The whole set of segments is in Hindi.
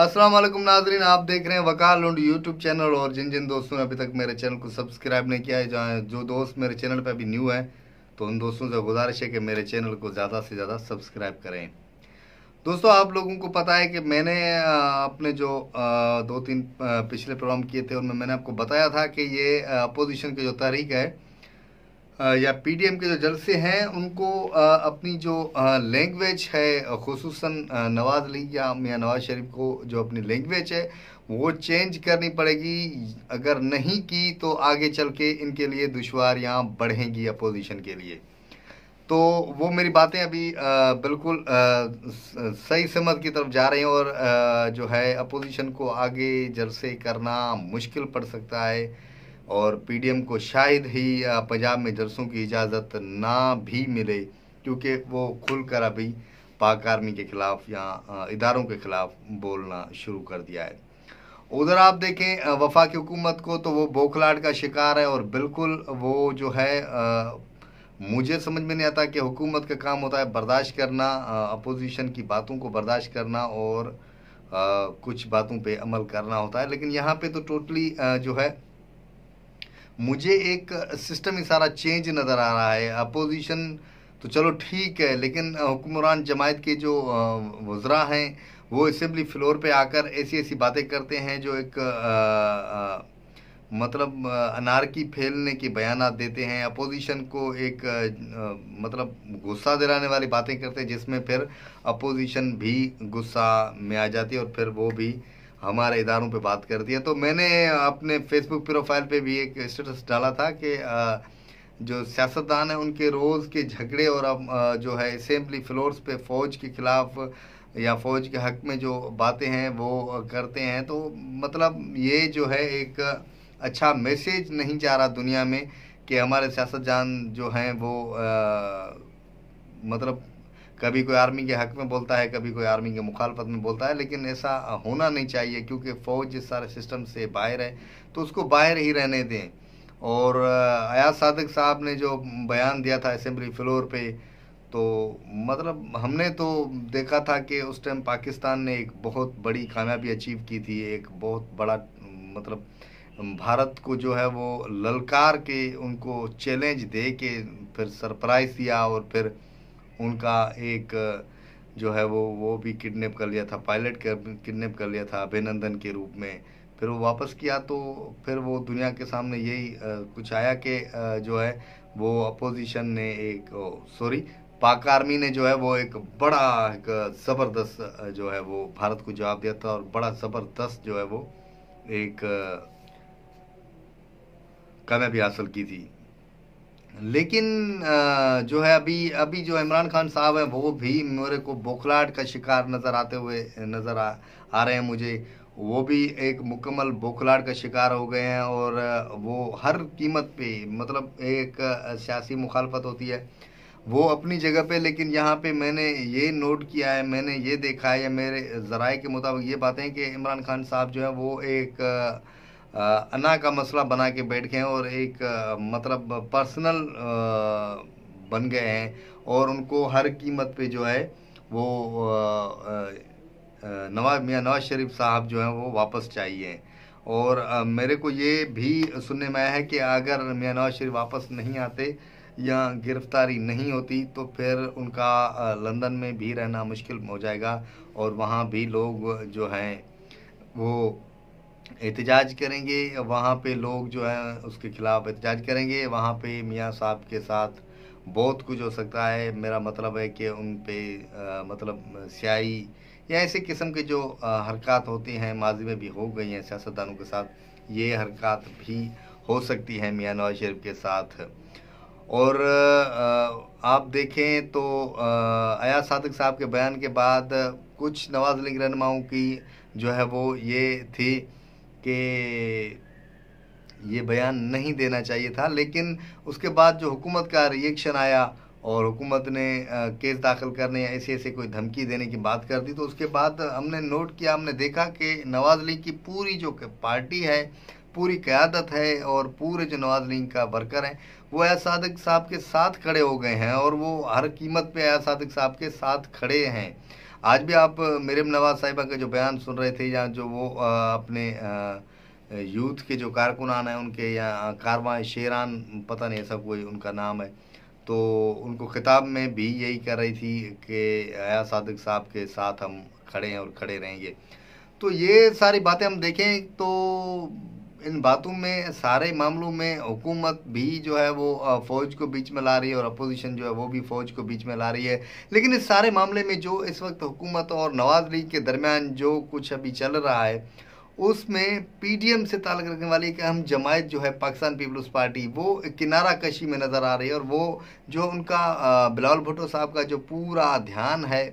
अस्सलाम वालेकुम नाजरीन आप देख रहे हैं वकार लुंड यूट्यूब चैनल और जिन जिन दोस्तों ने अभी तक मेरे चैनल को सब्सक्राइब नहीं किया है जहाँ जो दोस्त मेरे चैनल पर अभी न्यू है तो उन दोस्तों से गुजारिश है कि मेरे चैनल को ज़्यादा से ज़्यादा सब्सक्राइब करें दोस्तों आप लोगों को पता है कि मैंने अपने जो दो तीन पिछले प्रोग्राम किए थे उनमें मैंने आपको बताया था कि ये अपोजिशन की जो तहरीक है या पीडीएम के जो जलसे हैं उनको अपनी जो लैंग्वेज है खसूस नवाज अली या मियाँ नवाज शरीफ को जो अपनी लैंग्वेज है वो चेंज करनी पड़ेगी अगर नहीं की तो आगे चल के इनके लिए दुशारियाँ बढ़ेंगी अपोजिशन के लिए तो वो मेरी बातें अभी बिल्कुल सही समझ की तरफ जा रही हैं और जो है अपोजिशन को आगे जलसे करना मुश्किल पड़ सकता है और पीडीएम को शायद ही पंजाब में जलसों की इजाज़त ना भी मिले क्योंकि वो खुलकर अभी पाक आर्मी के ख़िलाफ़ या इदारों के ख़िलाफ़ बोलना शुरू कर दिया है उधर आप देखें वफाक हुकूमत को तो वो बोखलाट का शिकार है और बिल्कुल वो जो है आ, मुझे समझ में नहीं आता कि हुकूमत का काम होता है बर्दाश्त करना अपोजिशन की बातों को बर्दाश्त करना और आ, कुछ बातों पे अमल करना होता है लेकिन यहाँ पे तो टोटली आ, जो है मुझे एक सिस्टम ही सारा चेंज नज़र आ रहा है अपोजिशन तो चलो ठीक है लेकिन हुक्मरान जमायत के जो वज्रा हैं वो इसम्बली फ्लोर पे आकर ऐसी ऐसी बातें करते हैं जो एक आ, आ, मतलब अनारकी फैलने की बयान देते हैं अपोजिशन को एक आ, मतलब गुस्सा दिलाने वाली बातें करते हैं जिसमें फिर अपोजिशन भी गुस्सा में आ जाती है और फिर वो भी हमारे इदारों पे बात कर दिया तो मैंने अपने फेसबुक प्रोफाइल पे भी एक स्टेटस डाला था कि जो सियासतदान हैं उनके रोज़ के झगड़े और अब जो है असम्बली फ्लोर्स पे फ़ौज के ख़िलाफ़ या फ़ौज के हक़ में जो बातें हैं वो करते हैं तो मतलब ये जो है एक अच्छा मैसेज नहीं जा रहा दुनिया में कि हमारे सियासतदान जो हैं वो आ, मतलब कभी कोई आर्मी के हक में बोलता है कभी कोई आर्मी के मुखालफत में बोलता है लेकिन ऐसा होना नहीं चाहिए क्योंकि फ़ौज इस सारे सिस्टम से बाहर है तो उसको बाहर ही रहने दें और अयाज सादक साहब ने जो बयान दिया था असम्बली फ्लोर पे तो मतलब हमने तो देखा था कि उस टाइम पाकिस्तान ने एक बहुत बड़ी कामयाबी अचीव की थी एक बहुत बड़ा मतलब भारत को जो है वो ललकार के उनको चैलेंज दे के फिर सरप्राइज़ दिया और फिर उनका एक जो है वो वो भी किडनैप कर लिया था पायलट किडनैप कर लिया था अभिनंदन के रूप में फिर वो वापस किया तो फिर वो दुनिया के सामने यही कुछ आया कि जो है वो अपोजिशन ने एक सॉरी पाक आर्मी ने जो है वो एक बड़ा एक ज़बरदस्त जो है वो भारत को जवाब दिया था और बड़ा ज़बरदस्त जो है वो एक कामयाबी हासिल की थी लेकिन जो है अभी अभी जो इमरान खान साहब हैं वो भी मेरे को बोखलाट का शिकार नज़र आते हुए नज़र आ आ रहे हैं मुझे वो भी एक मुकम्मल बोखलाट का शिकार हो गए हैं और वो हर कीमत पे मतलब एक सियासी मुखालफत होती है वो अपनी जगह पे लेकिन यहाँ पे मैंने ये नोट किया है मैंने ये देखा है या मेरे ज़राए के मुताबिक ये बातें कि इमरान खान साहब जो है वो एक अना का मसला बना के बैठ गए हैं और एक मतलब पर्सनल बन गए हैं और उनको हर कीमत पे जो है वो नवाज मियाँ नवाज शरीफ साहब जो हैं वो वापस चाहिए और मेरे को ये भी सुनने में आया है कि अगर मियाँ नवाज शरीफ वापस नहीं आते या गिरफ्तारी नहीं होती तो फिर उनका लंदन में भी रहना मुश्किल हो जाएगा और वहाँ भी लोग जो हैं वो एहतजाज करेंगे वहाँ पे लोग जो है उसके ख़िलाफ़ एहतजाज करेंगे वहाँ पे मियाँ साहब के साथ बहुत कुछ हो सकता है मेरा मतलब है कि उन पर मतलब स्याही या ऐसे किस्म के जो हरकत होती हैं माजी में भी हो गई हैं सियासतदानों के साथ ये हरकत भी हो सकती है मियाँ नवाज शरीफ के साथ और आप देखें तो अयाज सादक साहब के बयान के बाद कुछ नवाज लिंग रहनुमाओं की जो है वो ये थी कि ये बयान नहीं देना चाहिए था लेकिन उसके बाद जो हुकूमत का रिएक्शन आया और हुकूमत ने केस दाखिल करने या ऐसे ऐसे कोई धमकी देने की बात कर दी तो उसके बाद हमने नोट किया हमने देखा कि नवाज़ लीग की पूरी जो पार्टी है पूरी क़्यादत है और पूरे जो नवाज़ लीग का वर्कर हैं वो अया सादक साहब के साथ खड़े हो गए हैं और वो हर कीमत पे अया सादक साहब के साथ खड़े हैं आज भी आप मेरम नवाज साहिबा का जो बयान सुन रहे थे या जो वो अपने यूथ के जो कारकुनान हैं उनके या कारवा शेरान पता नहीं ऐसा कोई उनका नाम है तो उनको खिताब में भी यही कह रही थी कि अया सदक साहब के साथ हम खड़े हैं और खड़े रहेंगे तो ये सारी बातें हम देखें तो इन बातों में सारे मामलों में हुकूमत भी जो है वो फौज को बीच में ला रही है और अपोजिशन जो है वो भी फौज को बीच में ला रही है लेकिन इस सारे मामले में जो इस वक्त हुकूमत और नवाज लीग के दरमियान जो कुछ अभी चल रहा है उसमें पीडीएम से ताल्लुक रखने वाली एक अहम जमायत जो है पाकिस्तान पीपल्स पार्टी वो किनारा कशी में नज़र आ रही है और वो जो उनका बिलावल भुट्टो साहब का जो पूरा ध्यान है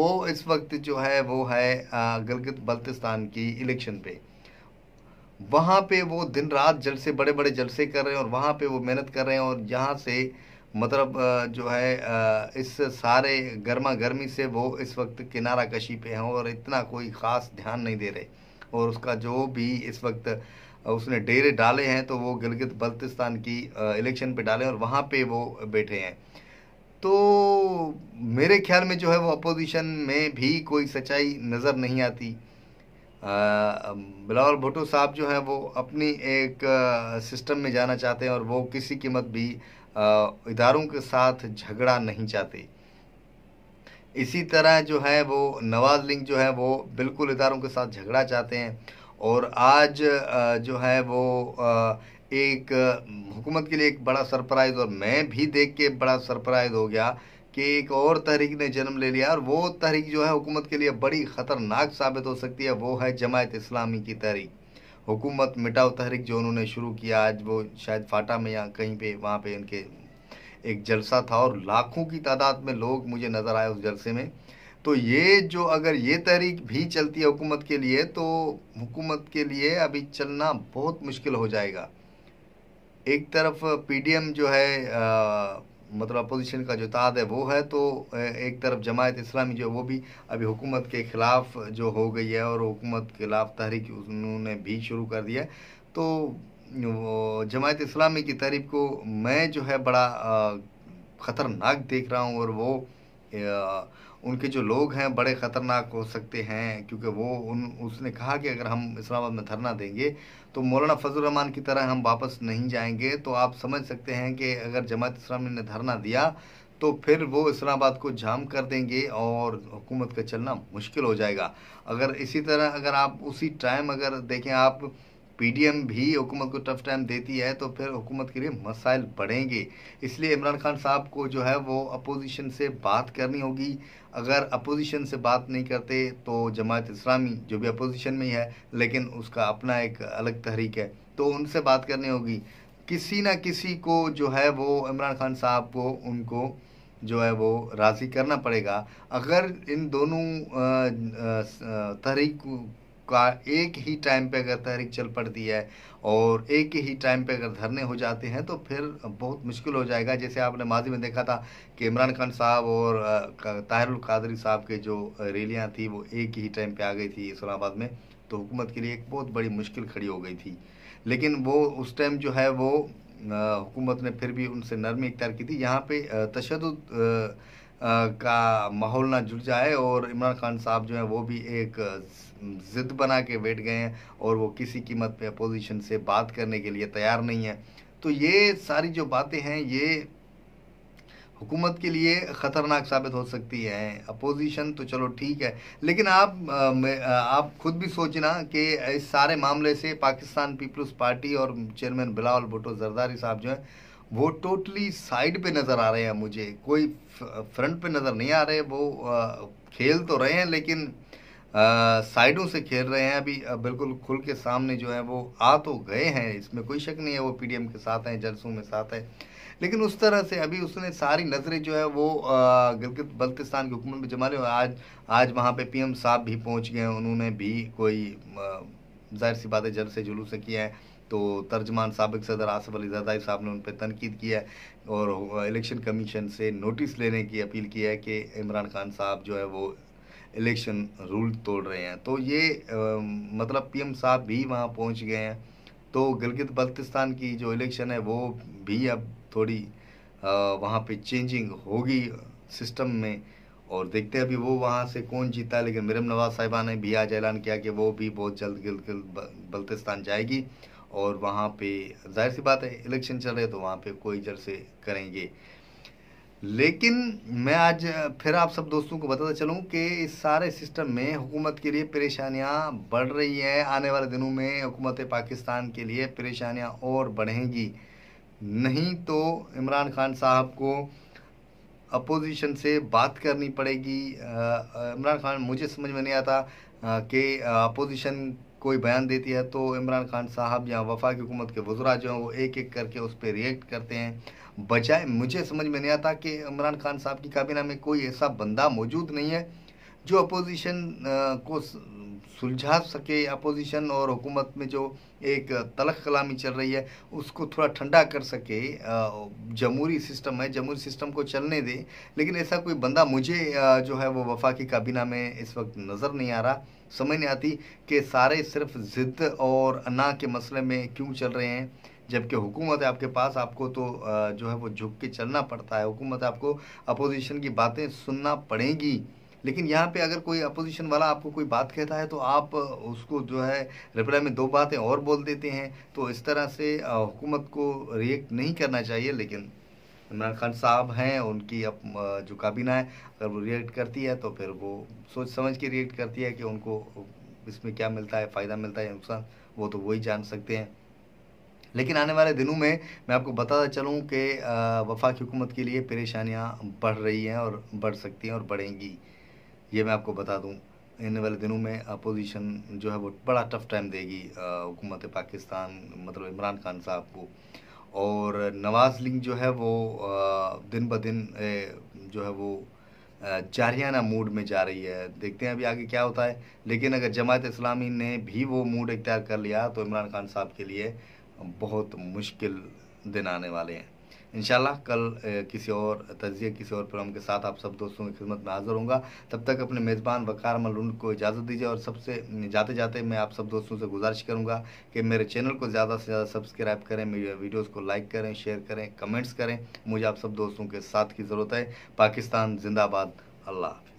वो इस वक्त जो है वो है गलगित बल्तिस्तान की इलेक्शन पे वहाँ पे वो दिन रात जलसे बड़े बड़े जलसे कर रहे हैं और वहाँ पे वो मेहनत कर रहे हैं और यहाँ से मतलब जो है इस सारे गर्मा गर्मी से वो इस वक्त किनारा कशी पे हैं और इतना कोई ख़ास ध्यान नहीं दे रहे और उसका जो भी इस वक्त उसने डेरे डाले हैं तो वो गिलगित बल्तिस्तान की इलेक्शन पे डाले और वहाँ पे वो बैठे हैं तो मेरे ख्याल में जो है वो अपोजिशन में भी कोई सच्चाई नज़र नहीं आती बिलावल भुट्टो साहब जो हैं वो अपनी एक सिस्टम में जाना चाहते हैं और वो किसी कीमत भी इदारों के साथ झगड़ा नहीं चाहते इसी तरह जो है वो नवाज लिंग जो है वो बिल्कुल इदारों के साथ झगड़ा चाहते हैं और आज जो है वो एक हुकूमत के लिए एक बड़ा सरप्राइज़ और मैं भी देख के बड़ा सरप्राइज़ हो गया कि एक और तहरीक ने जन्म ले लिया और वो तहरीक जो है हुकूमत के लिए बड़ी ख़तरनाक साबित हो सकती है वो है जमायत इस्लामी की तहरीक हुकूमत मिटाओ तहरीक जो उन्होंने शुरू किया आज वो शायद फाटा में या कहीं पे वहाँ पे इनके एक जलसा था और लाखों की तादाद में लोग मुझे नज़र आए उस जलसे में तो ये जो अगर ये तहरीक भी चलती है हुकूमत के लिए तो हुकूमत के लिए अभी चलना बहुत मुश्किल हो जाएगा एक तरफ पीडीएम जो है आ, मतलब अपोजिशन का जो ताद है वो है तो एक तरफ जमायत इस्लामी जो वो भी अभी हुकूमत के ख़िलाफ़ जो हो गई है और हुकूमत के खिलाफ तहरीक उन्होंने भी शुरू कर दिया तो जमायत इस्लामी की तहरीक को मैं जो है बड़ा ख़तरनाक देख रहा हूँ और वो उनके जो लोग हैं बड़े ख़तरनाक हो सकते हैं क्योंकि वो उन उसने कहा कि अगर हम इस्लामाबाद में धरना देंगे तो मौलाना फजल रहमान की तरह हम वापस नहीं जाएंगे तो आप समझ सकते हैं कि अगर जमात इस्लामी ने धरना दिया तो फिर वो इस्लामाबाद को जाम कर देंगे और हुकूमत का चलना मुश्किल हो जाएगा अगर इसी तरह अगर आप उसी टाइम अगर देखें आप पीडीएम भी हुकूमत को टफ टाइम देती है तो फिर हुकूमत के लिए मसाइल बढ़ेंगे इसलिए इमरान खान साहब को जो है वो अपोजिशन से बात करनी होगी अगर अपोजिशन से बात नहीं करते तो जमात इस्लामी जो भी अपोजिशन में ही है लेकिन उसका अपना एक अलग तहरीक है तो उनसे बात करनी होगी किसी ना किसी को जो है वो इमरान खान साहब को उनको जो है वो राज़ी करना पड़ेगा अगर इन दोनों तहरीक का एक ही टाइम पे अगर तहरीक चल पड़ती है और एक ही टाइम पे अगर धरने हो जाते हैं तो फिर बहुत मुश्किल हो जाएगा जैसे आपने माजी में देखा था कि इमरान खान साहब और ताहिरुल कादरी साहब के जो रैलियाँ थी वो एक ही टाइम पे आ गई थी इस्लामाबाद में तो हुकूमत के लिए एक बहुत बड़ी मुश्किल खड़ी हो गई थी लेकिन वो उस टाइम जो है वो हुकूमत ने फिर भी उनसे नरमी इख्तियार की थी यहाँ पे तशद का माहौल ना जुड़ जाए और इमरान खान साहब जो है वो भी एक ज़िद बना के बैठ गए हैं और वो किसी कीमत पे अपोजिशन से बात करने के लिए तैयार नहीं है तो ये सारी जो बातें हैं ये हुकूमत के लिए ख़तरनाक साबित हो सकती हैं अपोजिशन तो चलो ठीक है लेकिन आप आप खुद भी सोचना कि इस सारे मामले से पाकिस्तान पीपल्स पार्टी और चेयरमैन बिलावल भुटो जरदारी साहब जो हैं वो टोटली साइड पे नज़र आ रहे हैं मुझे कोई फ्रंट पे नज़र नहीं आ रहे वो खेल तो रहे हैं लेकिन साइडों से खेल रहे हैं अभी बिल्कुल खुल के सामने जो है वो आ तो गए हैं इसमें कोई शक नहीं है वो पीडीएम के साथ हैं जलसों में साथ है लेकिन उस तरह से अभी उसने सारी नज़रें जो है वो गिलगित बल्तिस्तान की हुकूमत में जमा ली आज आज वहाँ पे पीएम साहब भी पहुँच गए उन्होंने भी कोई जाहिर सी बातें जल से जुलूस किया है तो तर्जमान सबक सदर आसफ़ अली जदाई साहब ने उन पर तनकीद किया है और इलेक्शन कमीशन से नोटिस लेने की अपील की है कि इमरान खान साहब जो है वो इलेक्शन रूल तोड़ रहे हैं तो ये आ, मतलब एम साहब भी वहाँ पहुँच गए हैं तो गिलगित बल्तिस्तान की जो इलेक्शन है वो भी अब थोड़ी वहाँ पर चेंजिंग होगी सिस्टम में और देखते हैं अभी वो वहाँ से कौन जीता है लेकिन मिरम नवाज साहिबा ने भी आज ऐलान किया कि वो भी बहुत जल्द गिल बल्तिस्तान जाएगी और वहाँ पे जाहिर सी बात है इलेक्शन चल रहे तो वहाँ पे कोई जर से करेंगे लेकिन मैं आज फिर आप सब दोस्तों को बताता चलूँ कि इस सारे सिस्टम में हुकूमत के लिए परेशानियाँ बढ़ रही हैं आने वाले दिनों में हुकूमत पाकिस्तान के लिए परेशानियाँ और बढ़ेंगी नहीं तो इमरान खान साहब को अपोजिशन से बात करनी पड़ेगी इमरान खान मुझे समझ में नहीं आता कि अपोजिशन कोई बयान देती है तो इमरान खान साहब या वफाक हुकूमत के वजरा जो हैं वो एक एक करके उस पर रिएक्ट करते हैं बजाय मुझे समझ में नहीं आता कि इमरान खान साहब की काबिना में कोई ऐसा बंदा मौजूद नहीं है जो अपोजिशन को सुलझा सके अपोजिशन और हुकूमत में जो एक तलख कलामी चल रही है उसको थोड़ा ठंडा कर सके जमहूरी सिस्टम है जमहूरी सिस्टम को चलने दे लेकिन ऐसा कोई बंदा मुझे जो है वो वफाकी काबीना में इस वक्त नज़र नहीं आ रहा समझ नहीं आती कि सारे सिर्फ ज़िद्द और अना के मसले में क्यों चल रहे हैं जबकि हुकूमत है आपके पास आपको तो जो है वो झुक के चलना पड़ता है हुकूमत आपको अपोजिशन की बातें सुनना पड़ेंगी लेकिन यहाँ पे अगर कोई अपोजिशन वाला आपको कोई बात कहता है तो आप उसको जो है रिप्लाई में दो बातें और बोल देते हैं तो इस तरह से हुकूमत को रिएक्ट नहीं करना चाहिए लेकिन इमरान खान साहब हैं उनकी अब जो काबीना है अगर वो रिएक्ट करती है तो फिर वो सोच समझ के रिएक्ट करती है कि उनको इसमें क्या मिलता है फ़ायदा मिलता है नुकसान वो तो वही जान सकते हैं लेकिन आने वाले दिनों में मैं आपको बताता चलूँ कि वफाक हुकूमत के लिए परेशानियाँ बढ़ रही हैं और बढ़ सकती हैं और बढ़ेंगी ये मैं आपको बता दूँ आने वाले दिनों में अपोजिशन जो है वो बड़ा टफ टाइम देगी हुकूमत पाकिस्तान मतलब इमरान खान साहब को और नवाज लिंग जो है वो दिन ब दिन जो है वो जारियाना मूड में जा रही है देखते हैं अभी आगे क्या होता है लेकिन अगर जमात इस्लामी ने भी वो मूड इख्तियार कर लिया तो इमरान खान साहब के लिए बहुत मुश्किल दिन आने वाले हैं इन कल किसी और तजिए किसी और प्रोग्राम के साथ आप सब दोस्तों की खिदमत में हाजिर होंगे तब तक अपने मेज़बान वकार मलुंड को इजाज़त दीजिए और सबसे जाते जाते मैं आप सब दोस्तों से गुजारिश करूँगा कि मेरे चैनल को ज़्यादा से ज़्यादा सब्सक्राइब करें मेरे वीडियोज़ को लाइक करें शेयर करें कमेंट्स करें मुझे आप सब दोस्तों के साथ की ज़रूरत है पाकिस्तान जिंदाबाद अल्लाह